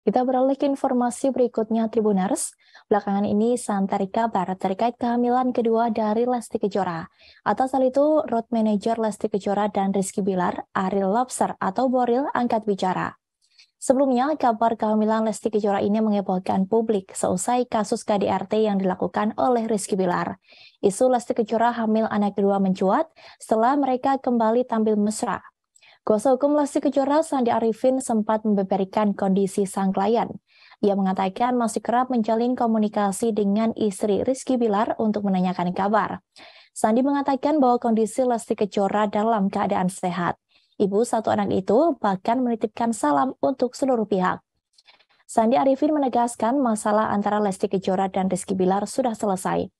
Kita beralih ke informasi berikutnya Tribuners. Belakangan ini Santarika kabar terkait kehamilan kedua dari Lesti Kejora. Atas hal itu, road manager Lesti Kejora dan Rizky Bilar, Ariel Lobster atau Boril angkat bicara. Sebelumnya, kabar kehamilan Lesti Kejora ini mengebohkan publik seusai kasus KDRT yang dilakukan oleh Rizky Bilar. Isu Lesti Kejora hamil anak kedua mencuat setelah mereka kembali tampil mesra Kuasa hukum Lesti Kejora Sandi Arifin sempat membeberkan kondisi sang klien. Ia mengatakan masih kerap menjalin komunikasi dengan istri Rizky Bilar untuk menanyakan kabar. Sandi mengatakan bahwa kondisi Lesti Kejora dalam keadaan sehat. Ibu satu anak itu bahkan menitipkan salam untuk seluruh pihak. Sandi Arifin menegaskan masalah antara Lesti Kejora dan Rizky Bilar sudah selesai.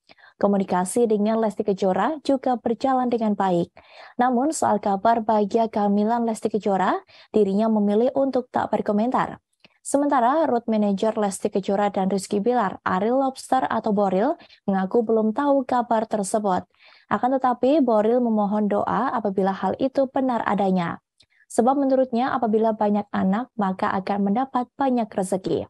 Komunikasi dengan Lesti Kejora juga berjalan dengan baik. Namun soal kabar bahagia kehamilan Lesti Kejora, dirinya memilih untuk tak berkomentar. Sementara road manager Lesti Kejora dan Rizky Bilar, Ariel Lobster atau Boril, mengaku belum tahu kabar tersebut. Akan tetapi, Boril memohon doa apabila hal itu benar adanya. Sebab menurutnya apabila banyak anak, maka akan mendapat banyak rezeki.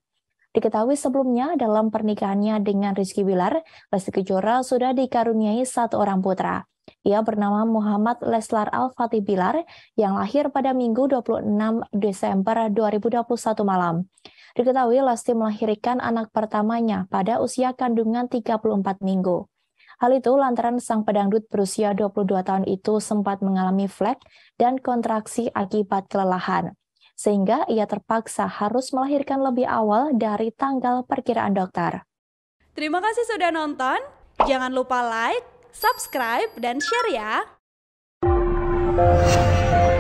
Diketahui sebelumnya dalam pernikahannya dengan Rizky Bilar, Lesti Kejora sudah dikaruniai satu orang putra. Ia bernama Muhammad Leslar Al-Fatih Bilar yang lahir pada Minggu 26 Desember 2021 malam. Diketahui Lesti melahirkan anak pertamanya pada usia kandungan 34 minggu. Hal itu lantaran sang pedangdut berusia 22 tahun itu sempat mengalami flek dan kontraksi akibat kelelahan sehingga ia terpaksa harus melahirkan lebih awal dari tanggal perkiraan dokter. Terima kasih sudah nonton. Jangan lupa like, subscribe, dan share ya.